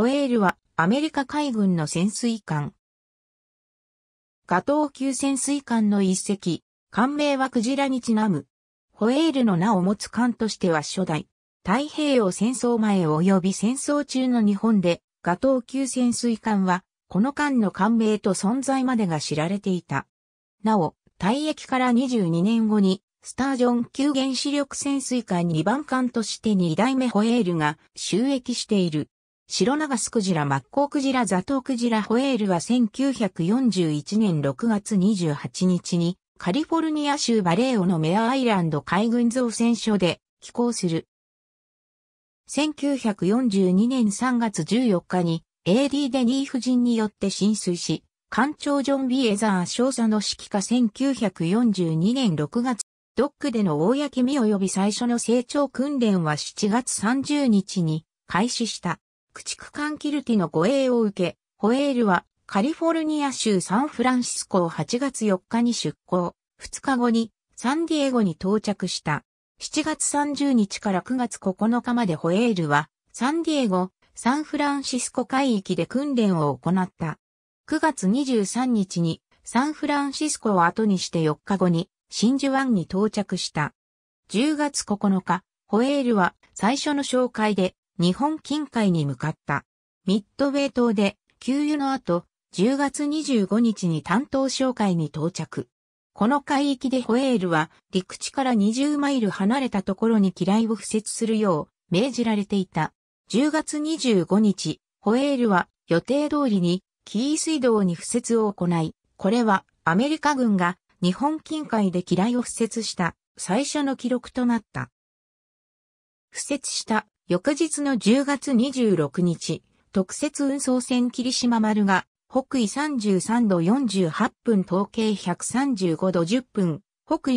ホエールはアメリカ海軍の潜水艦。ガトー級潜水艦の一隻、艦名はクジラにちなむ。ホエールの名を持つ艦としては初代、太平洋戦争前及び戦争中の日本で、ガトー級潜水艦は、この艦の艦名と存在までが知られていた。なお、退役から22年後に、スタージョン級原子力潜水艦2番艦として2代目ホエールが収益している。白長スクジラマッコウクジラザトウクジラホエールは1941年6月28日にカリフォルニア州バレーオのメアアイランド海軍造船所で寄港する。1942年3月14日に AD デニー夫人によって浸水し、艦長ジョン・ビエザー少佐の指揮下1942年6月、ドックでの公見及び最初の成長訓練は7月30日に開始した。駆逐艦キルティの護衛を受け、ホエールはカリフォルニア州サンフランシスコを8月4日に出港、2日後にサンディエゴに到着した。7月30日から9月9日までホエールはサンディエゴ、サンフランシスコ海域で訓練を行った。9月23日にサンフランシスコを後にして4日後に真珠湾に到着した。10月9日、ホエールは最初の紹介で日本近海に向かった。ミッドウェイ島で、給油の後、10月25日に担当商会に到着。この海域でホエールは陸地から20マイル離れたところに機雷を敷設するよう命じられていた。10月25日、ホエールは予定通りに紀伊水道に敷設を行い、これはアメリカ軍が日本近海で機雷を敷設した最初の記録となった。敷設した翌日の10月26日、特設運送船霧島丸が、北緯33度48分統計135度10分、北緯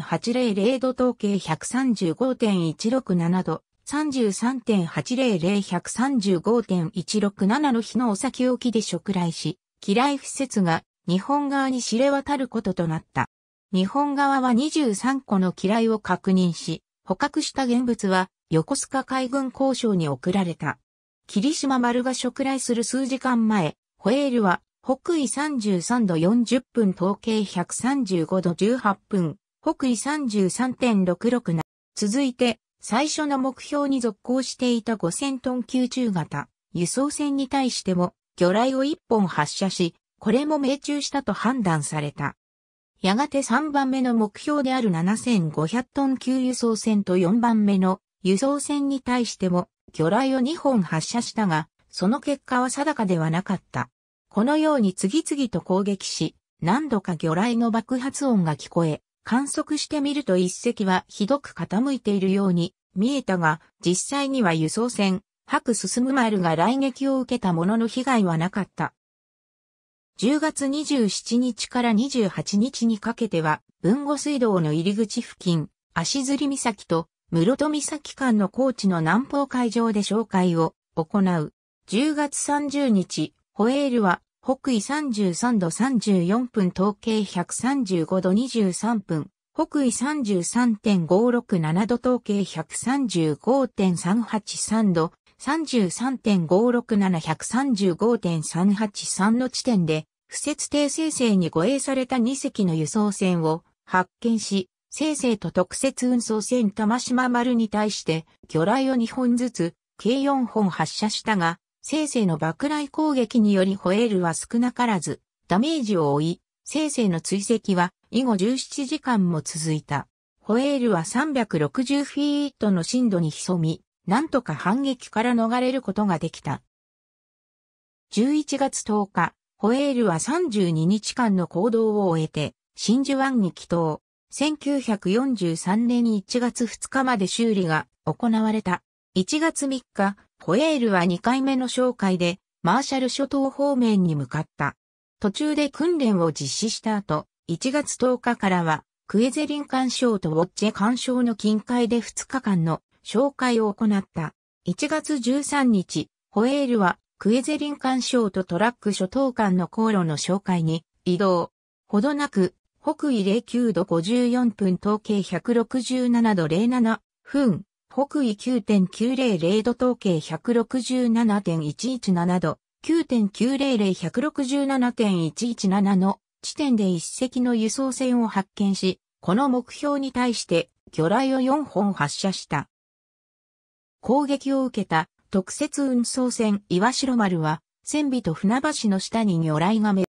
33.800度統計135.167度、33.800-135.167の日のお先沖で食来し、機雷不設が日本側に知れ渡ることとなった。日本側は23個の機雷を確認し、捕獲した現物は横須賀海軍交渉に送られた。霧島丸が食来する数時間前、ホエールは北緯33度40分統計135度18分、北緯33.667な。続いて、最初の目標に続行していた5000トン級中型、輸送船に対しても、魚雷を1本発射し、これも命中したと判断された。やがて3番目の目標である7500トン級輸送船と4番目の輸送船に対しても魚雷を2本発射したが、その結果は定かではなかった。このように次々と攻撃し、何度か魚雷の爆発音が聞こえ、観測してみると一隻はひどく傾いているように見えたが、実際には輸送船、白進む丸が雷撃を受けたものの被害はなかった。10月27日から28日にかけては、文後水道の入り口付近、足摺岬と室戸岬間の高地の南方海上で紹介を行う。10月30日、ホエールは北緯33度34分統計135度23分、北緯33.567度統計135.383度、33.567135.383の地点で、不設定生成に護衛された2隻の輸送船を発見し、生成と特設運送船玉島丸に対して、魚雷を2本ずつ、計4本発射したが、生成の爆雷攻撃によりホエールは少なからず、ダメージを負い、生成の追跡は、以後17時間も続いた。ホエールは360フィートの深度に潜み、なんとか反撃から逃れることができた。11月10日、ホエールは32日間の行動を終えて、真珠湾に帰島。1943年1月2日まで修理が行われた。1月3日、ホエールは2回目の紹介で、マーシャル諸島方面に向かった。途中で訓練を実施した後、1月10日からは、クエゼリン干渉とウォッチェ干渉の近海で2日間の紹介を行った。1月13日、ホエールはクエゼリン干渉とトラック諸島間の航路の紹介に移動。ほどなく北緯09度54分統計167度07分、北緯9.900度統計167.117度、9.900167.117の地点で一隻の輸送船を発見し、この目標に対して魚雷を4本発射した。攻撃を受けた特設運送船岩城丸は、船尾と船橋の下に魚雷が目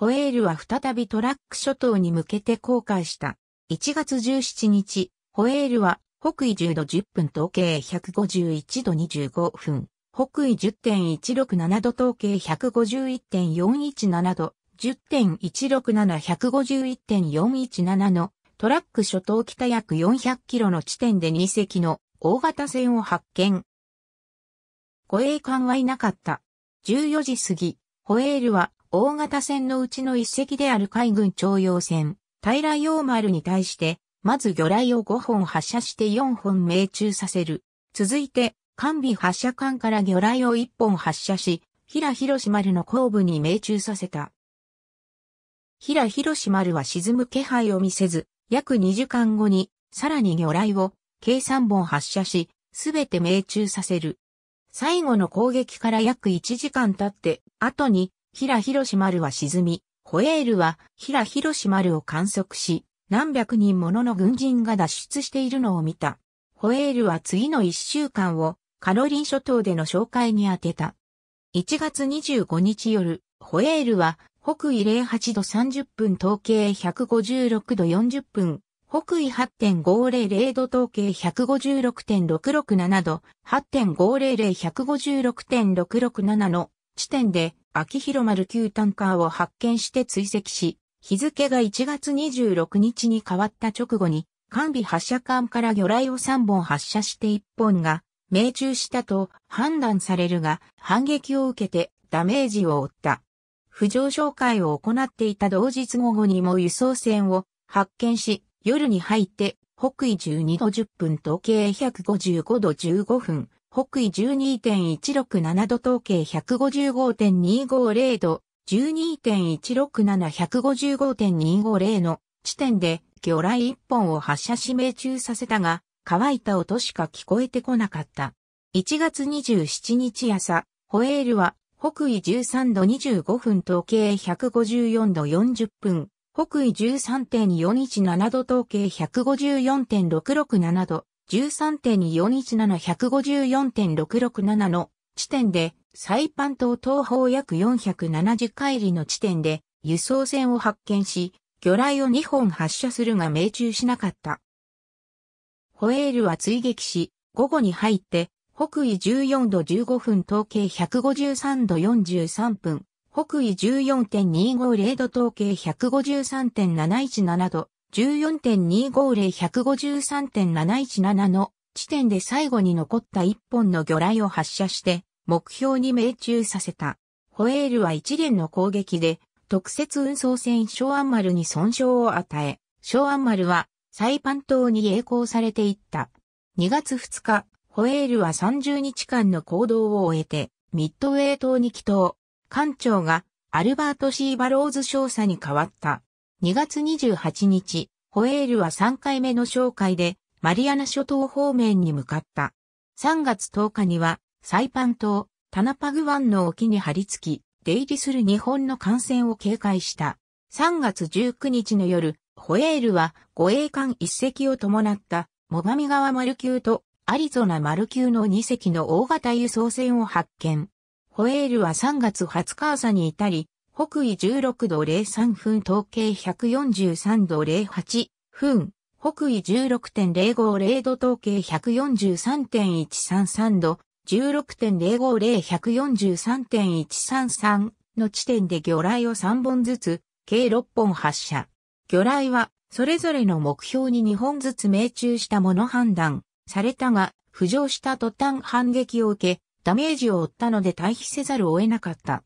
ホエールは再びトラック諸島に向けて航海した。1月17日、ホエールは北緯10度10分統計151度25分、北緯10.167度統計151.417度、10.167151.417のトラック諸島北約400キロの地点で2隻の大型船を発見。護衛艦はいなかった。14時過ぎ、ホエールは大型船のうちの一隻である海軍徴用船、平洋丸に対して、まず魚雷を5本発射して4本命中させる。続いて、艦尾発射管から魚雷を1本発射し、平広島丸の後部に命中させた。平広島丸は沈む気配を見せず、約2時間後に、さらに魚雷を計3本発射し、すべて命中させる。最後の攻撃から約1時間経って、後に平広丸は沈み、ホエールは平広丸を観測し、何百人ものの軍人が脱出しているのを見た。ホエールは次の一週間をカロリン諸島での紹介に当てた。1月25日夜、ホエールは北緯08度30分統計156度40分、北緯8.500度統計156.667度、8.500156.667の地点で秋広丸旧タンカーを発見して追跡し、日付が1月26日に変わった直後に、完備発射管から魚雷を3本発射して1本が命中したと判断されるが、反撃を受けてダメージを負った。浮上紹介を行っていた同日午後にも輸送船を発見し、夜に入って北緯12度10分と計155度15分、北緯12.167度統計155.250度、12.167155.250の地点で魚雷一本を発射指名中させたが、乾いた音しか聞こえてこなかった。1月27日朝、ホエールは北緯13度25分統計154度40分、北緯13.417度統計154.667度、13.417-154.667の地点で、サイパン島東方約470海里の地点で輸送船を発見し、魚雷を2本発射するが命中しなかった。ホエールは追撃し、午後に入って、北緯14度15分統計153度43分、北緯14.250度統計153.717度、1 4 2 5 0 1 5 3 7 1 7の地点で最後に残った1本の魚雷を発射して目標に命中させた。ホエールは一連の攻撃で特設運送船昭安丸に損傷を与え、昭安丸はサイパン島に栄光されていった。2月2日、ホエールは30日間の行動を終えてミッドウェイ島に帰島。艦長がアルバート・シー・バローズ少佐に変わった。2月28日、ホエールは3回目の紹介で、マリアナ諸島方面に向かった。3月10日には、サイパン島、タナパグ湾の沖に張り付き、出入りする日本の艦船を警戒した。3月19日の夜、ホエールは護衛艦1隻を伴った最上川丸級とアリゾナ丸級の2隻の大型輸送船を発見。ホエールは3月20日朝に至り、北緯16度03分統計143度08分、北緯16.050度統計143.133度、16.050143.133の地点で魚雷を3本ずつ、計6本発射。魚雷は、それぞれの目標に2本ずつ命中したもの判断されたが、浮上した途端反撃を受け、ダメージを負ったので退避せざるを得なかった。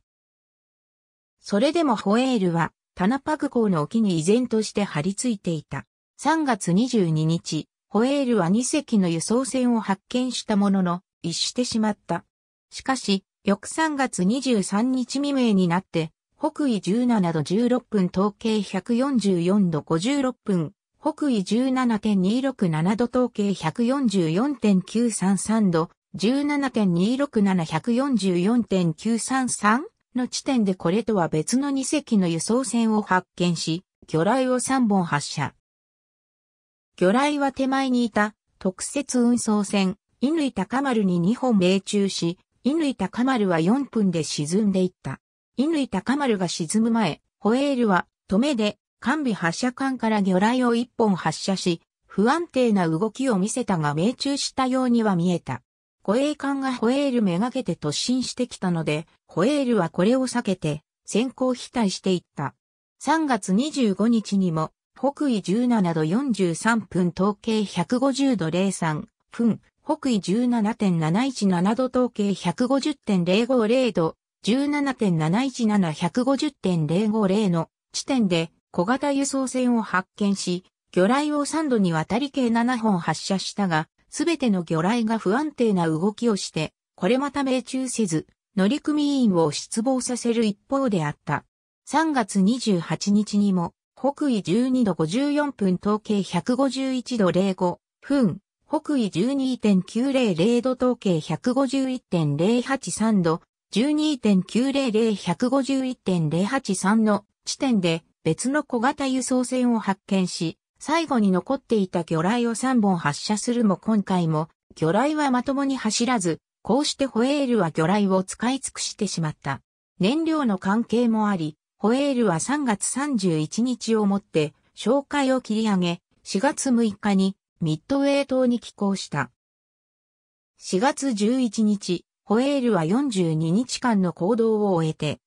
それでもホエールは、タナパク港の沖に依然として張り付いていた。3月22日、ホエールは2隻の輸送船を発見したものの、一してしまった。しかし、翌3月23日未明になって、北緯17度16分統計144度56分、北緯17.267度統計144.933度、1 7 2 6 7 1 4 4 9 3 3の地点でこれとは別の2隻の輸送船を発見し、魚雷を3本発射。魚雷は手前にいた特設運送船、乾高丸に2本命中し、乾高丸は4分で沈んでいった。乾高丸が沈む前、ホエールは止めで完備発射管から魚雷を1本発射し、不安定な動きを見せたが命中したようには見えた。護衛艦がホエールめがけて突進してきたので、ホエールはこれを避けて、先行非対していった。3月25日にも、北緯17度43分統計150度03分、北緯17.717度統計150.050度、17.717150.050の地点で小型輸送船を発見し、魚雷を3度にわたり計7本発射したが、すべての魚雷が不安定な動きをして、これまた命中せず、乗組員を失望させる一方であった。3月28日にも、北緯12度54分統計151度05分、北緯12.900度統計151.083度、12.900151.083の地点で別の小型輸送船を発見し、最後に残っていた魚雷を3本発射するも今回も、魚雷はまともに走らず、こうしてホエールは魚雷を使い尽くしてしまった。燃料の関係もあり、ホエールは3月31日をもって、紹介を切り上げ、4月6日にミッドウェー島に寄港した。4月11日、ホエールは42日間の行動を終えて、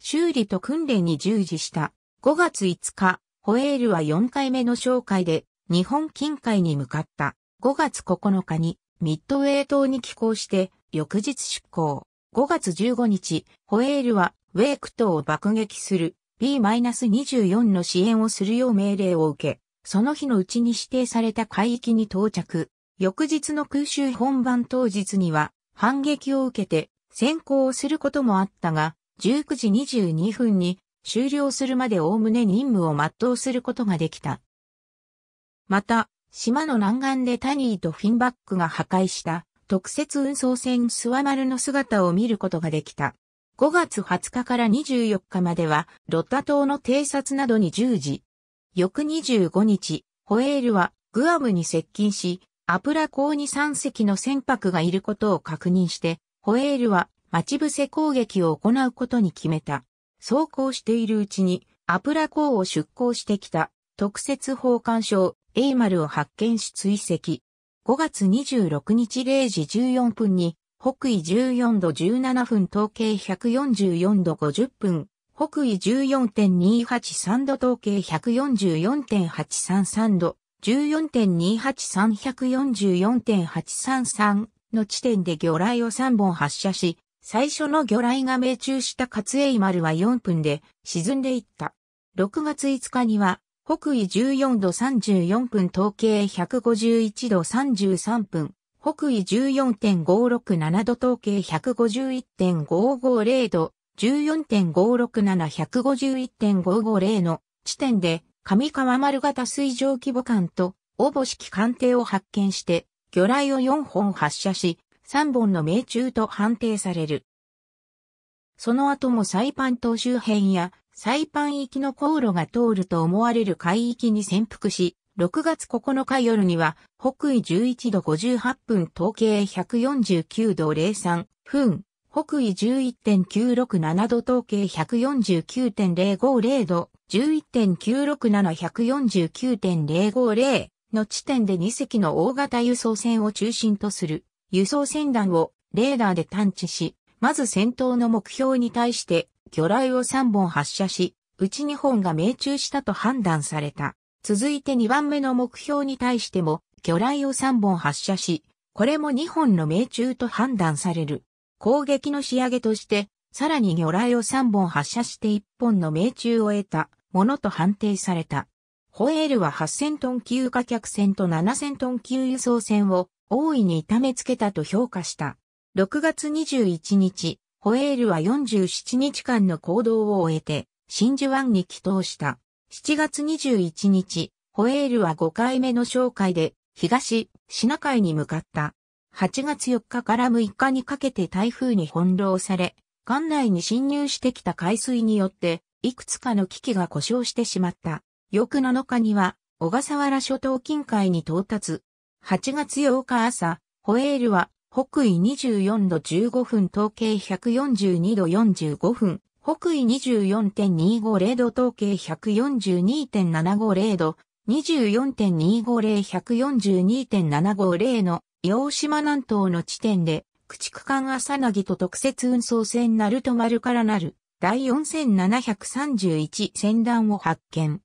修理と訓練に従事した。5月5日、ホエールは4回目の紹介で日本近海に向かった5月9日にミッドウェー島に寄港して翌日出港。5月15日、ホエールはウェーク島を爆撃する B-24 の支援をするよう命令を受け、その日のうちに指定された海域に到着。翌日の空襲本番当日には反撃を受けて先行をすることもあったが、19時22分に終了するまで概ね任務を全うすることができた。また、島の南岸でタニーとフィンバックが破壊した特設運送船スワマルの姿を見ることができた。5月20日から24日までは、ロッタ島の偵察などに従事。翌25日、ホエールはグアムに接近し、アプラ港に3隻の船舶がいることを確認して、ホエールは待ち伏せ攻撃を行うことに決めた。走行しているうちに、アプラ港を出港してきた特設奉艦省エイマルを発見し追跡。5月26日0時14分に、北緯14度17分統計144度50分、北緯14.283度統計144.833度、14.283、144.833の地点で魚雷を3本発射し、最初の魚雷が命中した勝栄丸は4分で沈んでいった。6月5日には北緯14度34分統計151度33分、北緯14.567度統計151.550度、14.567151.550の地点で上川丸型水上規模艦と応募式艦艇を発見して魚雷を4本発射し、3本の命中と判定される。その後もサイパン島周辺やサイパン行きの航路が通ると思われる海域に潜伏し、6月9日夜には北緯11度58分統計149度03分、北緯11.967度統計149.050度、11.967149.050の地点で2隻の大型輸送船を中心とする輸送船団をレーダーで探知し、まず戦闘の目標に対して魚雷を3本発射し、うち2本が命中したと判断された。続いて2番目の目標に対しても魚雷を3本発射し、これも2本の命中と判断される。攻撃の仕上げとして、さらに魚雷を3本発射して1本の命中を得たものと判定された。ホエールは8000トン級貨客船と7000トン級輸送船を大いに痛めつけたと評価した。6月21日、ホエールは47日間の行動を終えて、真珠湾に帰投した。7月21日、ホエールは5回目の紹介で、東、シナ海に向かった。8月4日から6日にかけて台風に翻弄され、艦内に侵入してきた海水によって、いくつかの機器が故障してしまった。翌7日には、小笠原諸島近海に到達、8月8日朝、ホエールは北緯24度15分統計142度45分、北緯24.250度統計142.750度、24.250142.750の洋島南東の地点で、駆逐艦朝なぎと特設運送船ナルト丸からなる第4731船団を発見。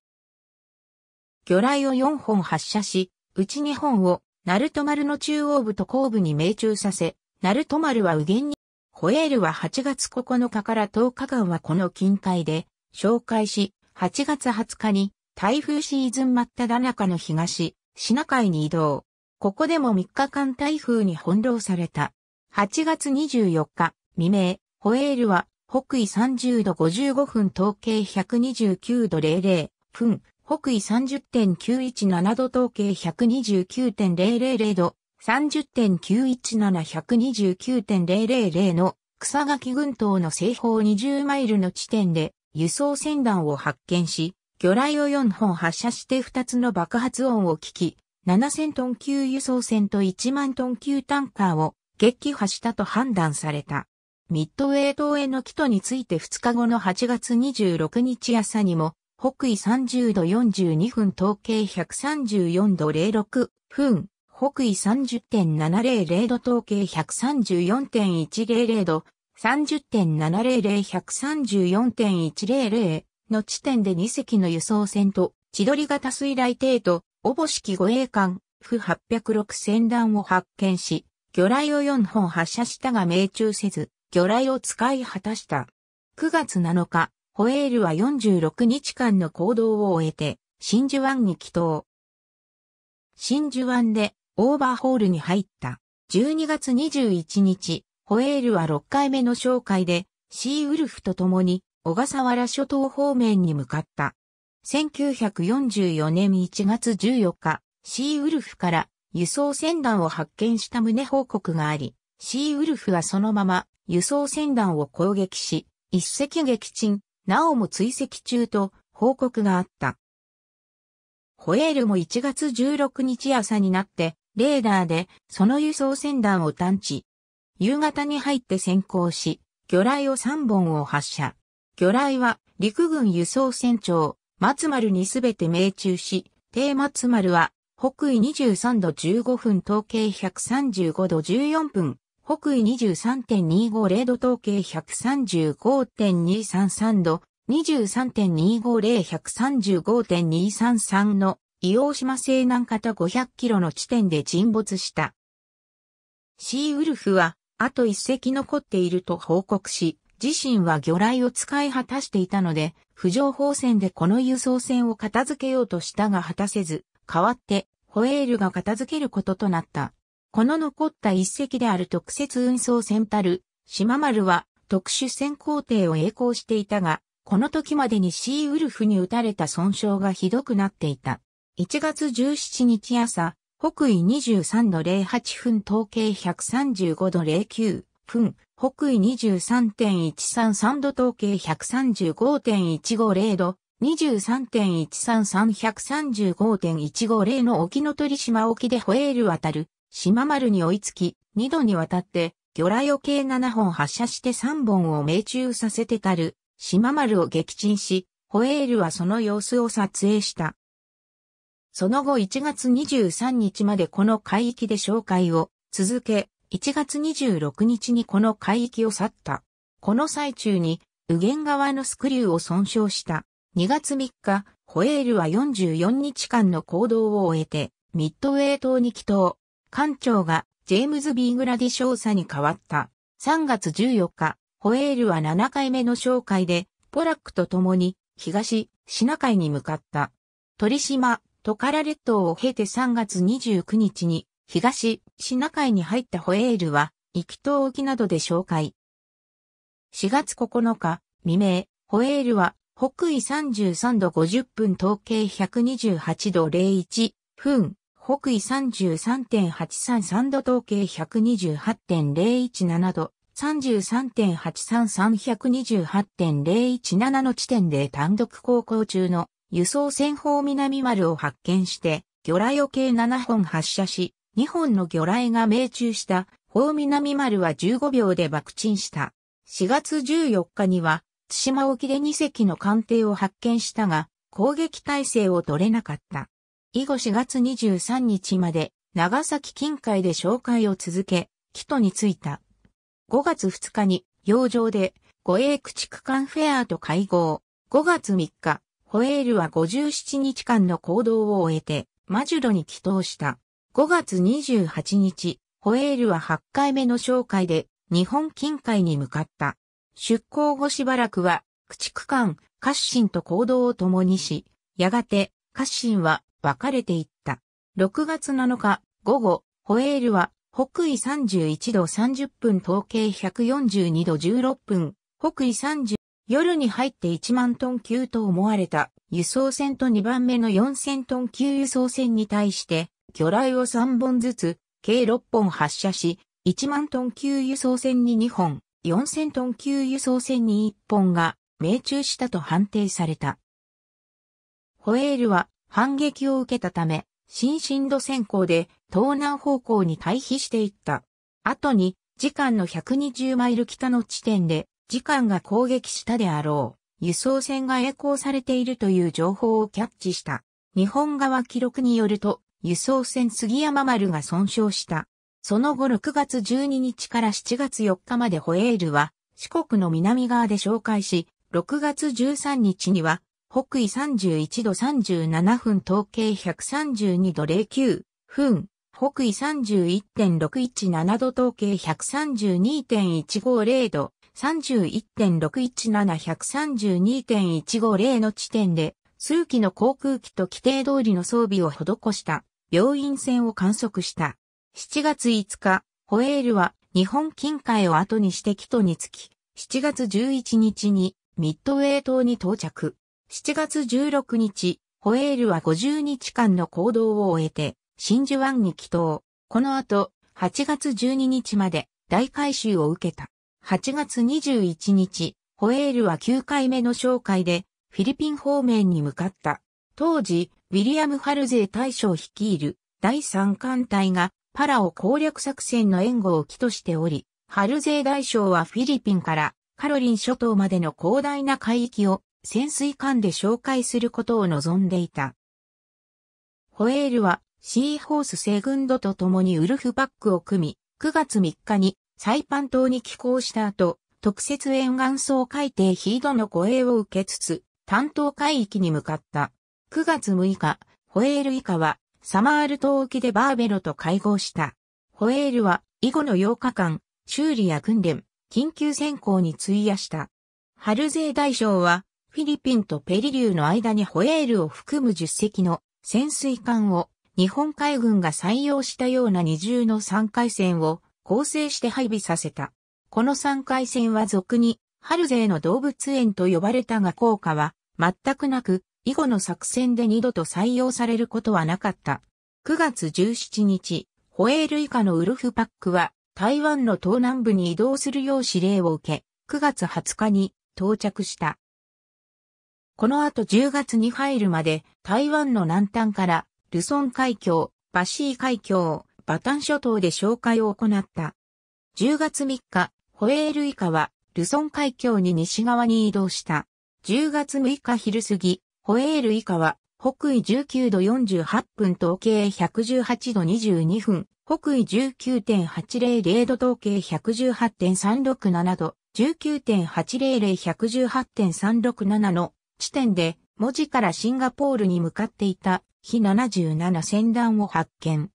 魚雷を4本発射し、うち2本をナトマ丸の中央部と後部に命中させ、ナトマ丸は右舷に、ホエールは8月9日から10日間はこの近海で、紹介し、8月20日に、台風シーズン真っ只中の東、シナ海に移動。ここでも3日間台風に翻弄された。8月24日、未明、ホエールは、北緯30度55分統計129度00分、北緯30.917度統計129.000度、30.917129.000の草垣群島の西方20マイルの地点で輸送船団を発見し、魚雷を4本発射して2つの爆発音を聞き、7000トン級輸送船と1万トン級タンカーを撃破したと判断された。ミッドウェイ島への帰途について2日後の8月26日朝にも、北緯30度42分統計134度06分、北緯30.700度統計134.100度、30.700-134.100の地点で2隻の輸送船と、千鳥型水雷艇と、おぼしき護衛艦、不806船団を発見し、魚雷を4本発射したが命中せず、魚雷を使い果たした。9月7日、ホエールは46日間の行動を終えて、真珠湾に帰島。真珠湾でオーバーホールに入った。12月21日、ホエールは6回目の紹介で、シーウルフと共に小笠原諸島方面に向かった。1944年1月14日、シーウルフから輸送船団を発見した旨報告があり、シーウルフはそのまま輸送船団を攻撃し、一石撃沈、なおも追跡中と報告があった。ホエールも1月16日朝になって、レーダーでその輸送船団を探知。夕方に入って先行し、魚雷を3本を発射。魚雷は陸軍輸送船長、松丸にすべて命中し、低松丸は北緯23度15分統計135度14分北緯23.250度統計135.233度、23.250135.233の伊黄島西南方500キロの地点で沈没した。シーウルフは、あと一隻残っていると報告し、自身は魚雷を使い果たしていたので、浮上砲船でこの輸送船を片付けようとしたが果たせず、代わって、ホエールが片付けることとなった。この残った一隻である特設運送船たる、島丸は特殊船工程を栄光していたが、この時までにシーウルフに撃たれた損傷がひどくなっていた。1月17日朝、北緯23度08分統計135度09分、北緯23.133度統計135.150度、23.133135.150の沖ノ鳥島沖でホエール渡る、島丸に追いつき、二度にわたって、魚雷を計七本発射して三本を命中させてたる、島丸を撃沈し、ホエールはその様子を撮影した。その後1月23日までこの海域で紹介を続け、1月26日にこの海域を去った。この最中に、右舷側のスクリューを損傷した。2月3日、ホエールは44日間の行動を終えて、ミッドウェイ島に帰島。艦長がジェームズ・ビーグラディ少佐に変わった。3月14日、ホエールは7回目の紹介で、ポラックと共に東シナ海に向かった。鳥島、トカラ列島を経て3月29日に東シナ海に入ったホエールは、行き島沖などで紹介。4月9日、未明、ホエールは北緯33度50分統計128度01分、北緯33.833度統計128.017度、33.83328.017の地点で単独航行中の輸送船砲南丸を発見して、魚雷を計7本発射し、2本の魚雷が命中した砲南丸は15秒で爆沈した。4月14日には、津島沖で2隻の艦艇を発見したが、攻撃態勢を取れなかった。以後4月23日まで長崎近海で紹介を続け、木戸に着いた。5月2日に洋上で護衛駆逐艦フェアと会合。5月3日、ホエールは57日間の行動を終えて、マジュロに帰投した。5月28日、ホエールは8回目の紹介で日本近海に向かった。出港後しばらくは、駆逐艦、カッシンと行動を共にし、やがて、カッシンは分かれていった。6月7日、午後、ホエールは、北緯31度30分統計142度16分、北緯30、夜に入って1万トン級と思われた輸送船と2番目の4000トン級輸送船に対して、魚雷を3本ずつ、計6本発射し、1万トン級輸送船に2本、4000トン級輸送船に1本が命中したと判定された。ホエールは反撃を受けたため、新進路線行で東南方向に退避していった。後に、時間の120マイル北の地点で、時間が攻撃したであろう、輸送船が栄光されているという情報をキャッチした。日本側記録によると、輸送船杉山丸が損傷した。その後6月12日から7月4日までホエールは四国の南側で紹介し、6月13日には北緯31度37分統計132度09分、北緯31.617度統計132.150度、31.617132.150の地点で、数機の航空機と規定通りの装備を施した病院船を観測した。7月5日、ホエールは日本近海を後にして基途につき、7月11日にミッドウェイ島に到着。7月16日、ホエールは50日間の行動を終えて、真珠湾に帰島。この後、8月12日まで大改修を受けた。8月21日、ホエールは9回目の紹介で、フィリピン方面に向かった。当時、ウィリアム・ハルゼー大将率いる第三艦隊がパラオ攻略作戦の援護を起としており、ハルゼー大将はフィリピンからカロリン諸島までの広大な海域を潜水艦で紹介することを望んでいた。ホエールはシーホース西軍ドと共にウルフバックを組み、9月3日にサイパン島に寄港した後、特設沿岸層海底ヒードの護衛を受けつつ、担当海域に向かった。9月6日、ホエール以下はサマール島沖でバーベロと会合した。ホエールは以後の8日間、修理や訓練、緊急選考に費やした。ハルゼー大将はフィリピンとペリリューの間にホエールを含む10隻の潜水艦を日本海軍が採用したような二重の3回戦を構成して配備させた。この3回戦は俗に春勢の動物園と呼ばれたが効果は全くなく以後の作戦で二度と採用されることはなかった。9月17日、ホエール以下のウルフパックは台湾の東南部に移動するよう指令を受け、9月20日に到着した。この後10月に入るまで台湾の南端からルソン海峡、バシー海峡、バタン諸島で紹介を行った。10月3日、ホエールイカはルソン海峡に西側に移動した。10月6日昼過ぎ、ホエールイカは北緯19度48分統計118度22分、北緯19.800度統計118.367度、19.800、118.367の地点で文字からシンガポールに向かっていた非77船団を発見。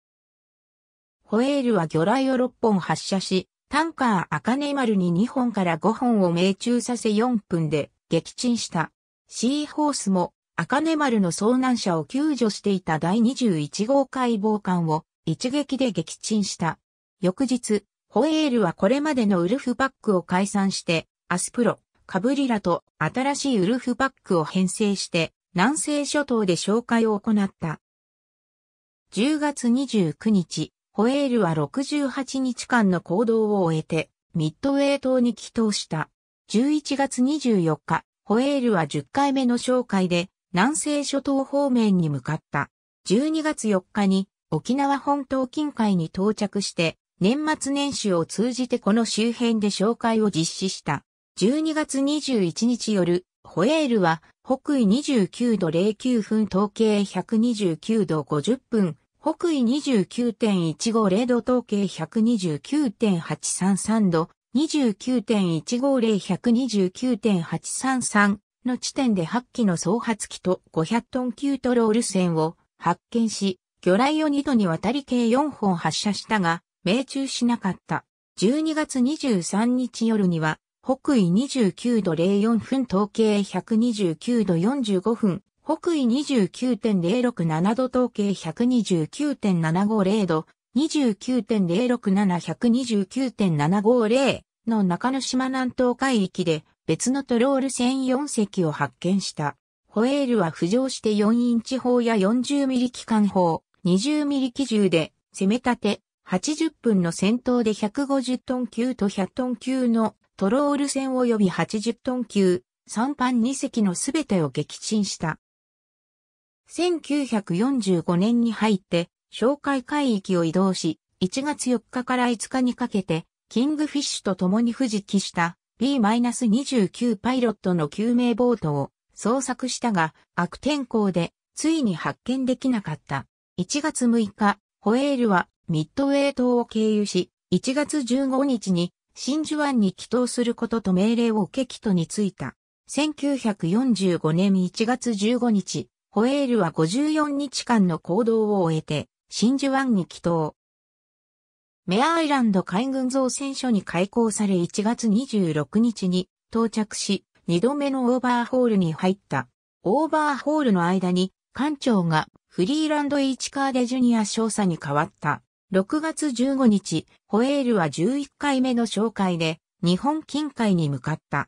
ホエールは魚雷を6本発射し、タンカー茜丸に2本から5本を命中させ4分で撃沈した。シーホースも茜丸の遭難者を救助していた第21号解剖艦を一撃で撃沈した。翌日、ホエールはこれまでのウルフパックを解散して、アスプロ、カブリラと新しいウルフパックを編成して南西諸島で紹介を行った。10月29日、ホエールは68日間の行動を終えてミッドウェー島に帰島した。11月24日、ホエールは10回目の紹介で南西諸島方面に向かった。12月4日に沖縄本島近海に到着して年末年始を通じてこの周辺で紹介を実施した。12月21日夜、ホエールは北緯29度09分統計129度50分、北緯29.150度統計129.833度、29.150129.833の地点で8機の総発機と500トン級トロール船を発見し、魚雷を2度にわたり計4本発射したが、命中しなかった。12月23日夜には、北緯29度04分、東経129度45分、北緯29.067度、統計129.750度、29.067129.750の中之島南東海域で別のトロール船4隻を発見した。ホエールは浮上して4インチ砲や40ミリ機関砲、20ミリ機銃で攻め立て、80分の戦闘で150トン級と100トン級のトロール船及び80トン級、3班2隻のすべてを撃沈した。1945年に入って、哨戒海域を移動し、1月4日から5日にかけて、キングフィッシュと共に藤木した B-29 パイロットの救命ボートを捜索したが、悪天候でついに発見できなかった。1月6日、ホエールはミッドウェー島を経由し、1月15日に真珠湾に帰投することと命令を受け帰についた。1945年1月15日、ホエールは54日間の行動を終えて、真珠湾に帰投。メアアイランド海軍造船所に開港され1月26日に到着し、2度目のオーバーホールに入った。オーバーホールの間に、艦長がフリーランド・イーチカーデ・ジュニア少佐に変わった。6月15日、ホエールは11回目の紹介で、日本近海に向かった。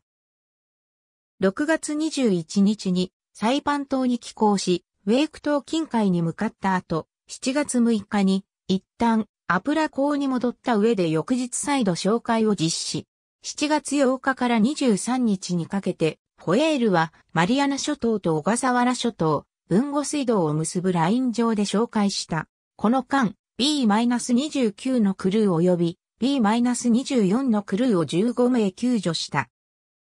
6月21日に、サイパン島に寄港し、ウェイク島近海に向かった後、7月6日に、一旦、アプラ港に戻った上で翌日再度紹介を実施。7月8日から23日にかけて、ホエールはマリアナ諸島と小笠原諸島、文後水道を結ぶライン上で紹介した。この間、B-29 のクルー及び B-24 のクルーを15名救助した。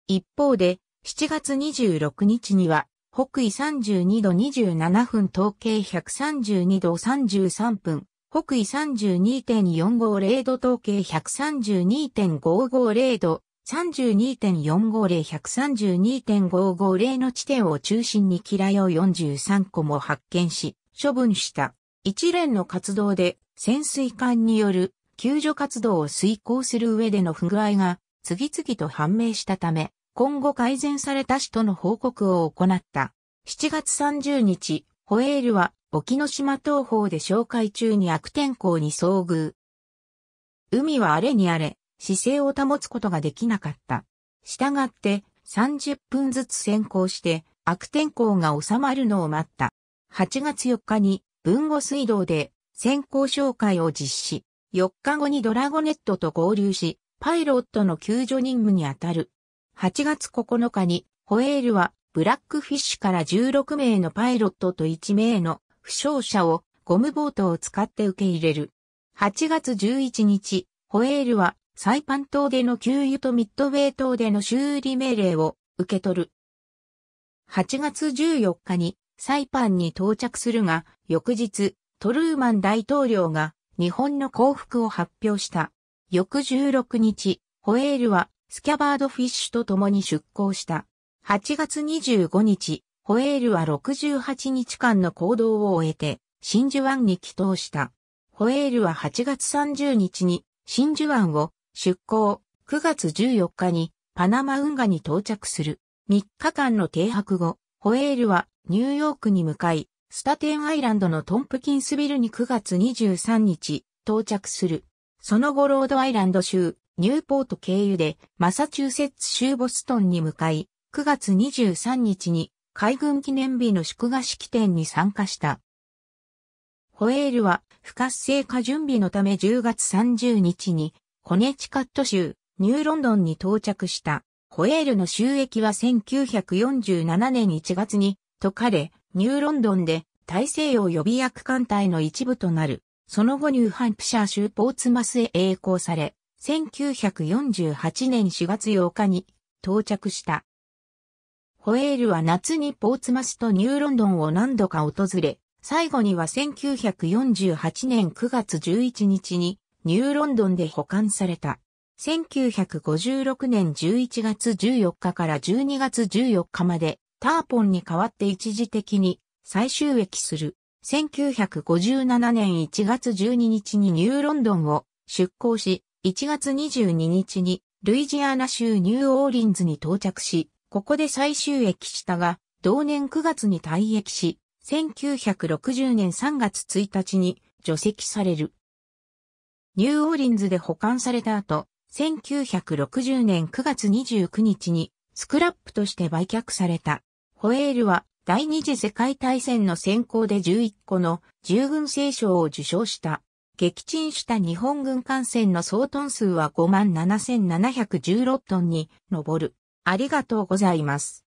一方で、7月26日には、北緯32度27分、統計132度33分、北緯32.450度、統計132.550度、32.450132.550の地点を中心にキラヨ43個も発見し、処分した。一連の活動で潜水艦による救助活動を遂行する上での不具合が次々と判明したため、今後改善された使途の報告を行った。7月30日、ホエールは沖ノ島東方で紹介中に悪天候に遭遇。海は荒れに荒れ、姿勢を保つことができなかった。したがって30分ずつ先行して悪天候が収まるのを待った。8月4日に文後水道で先行紹介を実施。4日後にドラゴネットと合流し、パイロットの救助任務に当たる。8月9日に、ホエールは、ブラックフィッシュから16名のパイロットと1名の負傷者をゴムボートを使って受け入れる。8月11日、ホエールはサイパン島での給油とミッドウェイ島での修理命令を受け取る。8月14日にサイパンに到着するが、翌日、トルーマン大統領が日本の降伏を発表した。翌16日、ホエールはスキャバードフィッシュと共に出港した。8月25日、ホエールは68日間の行動を終えて、真珠湾に帰島した。ホエールは8月30日に真珠湾を出港、9月14日にパナマ運河に到着する。3日間の停泊後、ホエールはニューヨークに向かい、スタテンアイランドのトンプキンスビルに9月23日到着する。その後ロードアイランド州、ニューポート経由でマサチューセッツ州ボストンに向かい、9月23日に海軍記念日の祝賀式典に参加した。ホエールは不活性化準備のため10月30日にコネチカット州ニューロンドンに到着した。ホエールの収益は1947年1月にと彼、ニューロンドンで大西洋予備役艦隊の一部となる。その後ニューハンプシャー州ポーツマスへ栄光され、1948年4月8日に到着した。ホエールは夏にポーツマスとニューロンドンを何度か訪れ、最後には1948年9月11日にニューロンドンで保管された。1956年11月14日から12月14日までターポンに代わって一時的に再収益する。1957年1月12日にニューロンドンを出港し、1月22日にルイジアナ州ニューオーリンズに到着し、ここで再収益したが、同年9月に退役し、1960年3月1日に除籍される。ニューオーリンズで保管された後、1960年9月29日にスクラップとして売却された。ホエールは第二次世界大戦の先行で11個の従軍聖賞を受賞した。撃沈した日本軍艦船の総トン数は57,716トンに上る。ありがとうございます。